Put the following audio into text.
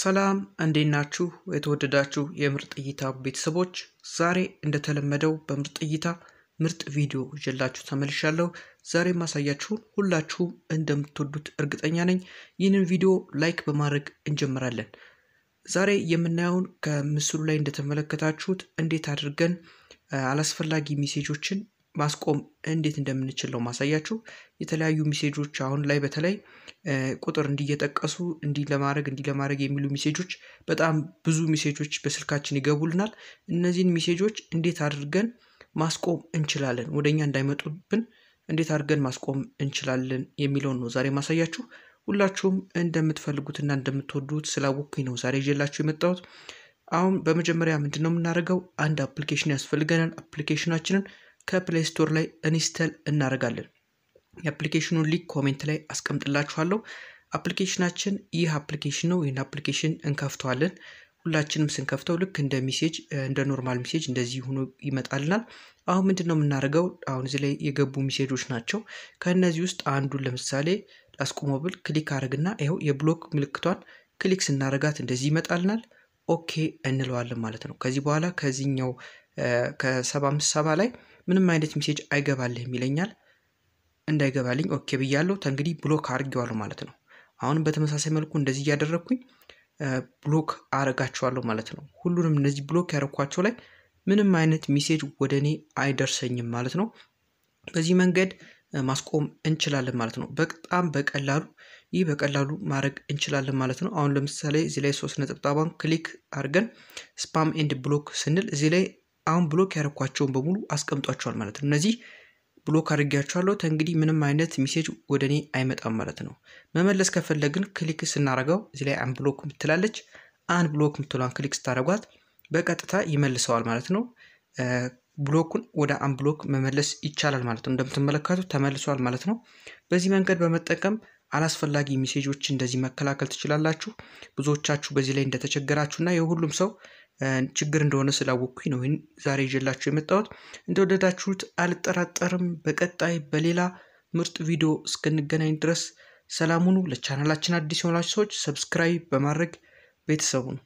ሰላም እንዴት ናችሁ? የተወደዳችሁ የምርጥ እይታ ቤተሰቦች፣ ዛሬ እንደተለመደው በምርጥ እይታ ምርጥ ቪዲዮ ይዤላችሁ ተመልሻለሁ። ዛሬ ማሳያችሁን ሁላችሁም እንደምትወዱት እርግጠኛ ነኝ። ይህንን ቪዲዮ ላይክ በማድረግ እንጀምራለን። ዛሬ የምናየውን ከምስሉ ላይ እንደተመለከታችሁት እንዴት አድርገን አላስፈላጊ ሚሴጆችን ማስቆም እንዴት እንደምንችል ነው ማሳያችሁ። የተለያዩ ሚሴጆች አሁን ላይ በተለይ ቁጥር እንዲየጠቀሱ እንዲ ለማድረግ እንዲ ለማድረግ የሚሉ ሚሴጆች በጣም ብዙ ሚሴጆች በስልካችን ይገቡልናል። እነዚህን ሚሴጆች እንዴት አድርገን ማስቆም እንችላለን፣ ወደኛ እንዳይመጡብን እንዴት አድርገን ማስቆም እንችላለን የሚለውን ነው ዛሬ ማሳያችሁ። ሁላችሁም እንደምትፈልጉትና እንደምትወዱት ስላወቅኩኝ ነው ዛሬ ይዤላችሁ የመጣሁት። አሁን በመጀመሪያ ምንድን ነው የምናደርገው? አንድ አፕሊኬሽን ያስፈልገናል። አፕሊኬሽናችንን ከፕሌይ ስቶር ላይ ኢንስተል እናደርጋለን። የአፕሊኬሽኑን ሊክ ኮሜንት ላይ አስቀምጥላችኋለሁ። አፕሊኬሽናችን ይህ አፕሊኬሽን ነው። ይህን አፕሊኬሽን እንከፍተዋለን። ሁላችንም ስንከፍተው ልክ እንደ ሚሴጅ እንደ ኖርማል ሚሴጅ እንደዚህ ሆኖ ይመጣልናል። አሁን ምንድን ነው የምናደርገው? አሁን እዚህ ላይ የገቡ ሚሴጆች ናቸው። ከእነዚህ ውስጥ አንዱን ለምሳሌ ላስቆመው ክሊክ አድርግና ይኸው የብሎክ ምልክቷን ክሊክ ስናደርጋት እንደዚህ ይመጣልናል። ኦኬ እንለዋለን ማለት ነው። ከዚህ በኋላ ከዚህኛው ከሰባ አምስት ሰባ ላይ ምንም አይነት ሜሴጅ አይገባልህም ይለኛል። እንዳይገባልኝ ኦኬ ብያለሁ። ተንግዲህ ብሎክ አድርጌዋለሁ ማለት ነው። አሁንም በተመሳሳይ መልኩ እንደዚህ እያደረግኩኝ ብሎክ አረጋቸዋለሁ ማለት ነው። ሁሉንም እነዚህ ብሎክ ያደረኳቸው ላይ ምንም አይነት ሜሴጅ ወደ እኔ አይደርሰኝም ማለት ነው። በዚህ መንገድ ማስቆም እንችላለን ማለት ነው። በጣም በቀላሉ ይህ በቀላሉ ማድረግ እንችላለን ማለት ነው። አሁን ለምሳሌ እዚህ ላይ ሶስት ነጠብጣቧን ክሊክ አድርገን ስፓም ኤንድ ብሎክ ስንል እዚህ ላይ አሁን ብሎክ ያደረኳቸውን በሙሉ አስቀምጧቸዋል ማለት ነው። እነዚህ ብሎክ አድርጊያቸዋለሁ። ተእንግዲህ ምንም አይነት ሚሴጅ ወደ እኔ አይመጣም ማለት ነው። መመለስ ከፈለግን ክሊክ ስናደርገው እዚህ ላይ አን ብሎክ ምትላለች። አን ብሎክ ምትሏን ክሊክ ስታደርጓት በቀጥታ ይመልሰዋል ማለት ነው። ብሎኩን ወደ ብሎክ መመለስ ይቻላል ማለት ነው። እንደምትመለከቱት ተመልሷል ማለት ነው። በዚህ መንገድ በመጠቀም አላስፈላጊ ሜሴጆች እንደዚህ መከላከል ትችላላችሁ። ብዙዎቻችሁ በዚህ ላይ እንደተቸገራችሁ እና የሁሉም ሰው ችግር እንደሆነ ስላወቅኩኝ ነው ይህን ዛሬ ይዤላችሁ የመጣሁት። እንደወደዳችሁት አልጠራጠርም። በቀጣይ በሌላ ምርጥ ቪዲዮ እስክንገናኝ ድረስ ሰላም ሁኑ። ለቻናላችን አዲስ የሆናችሁ ሰዎች ሰብስክራይብ በማድረግ ቤተሰቡ ነው።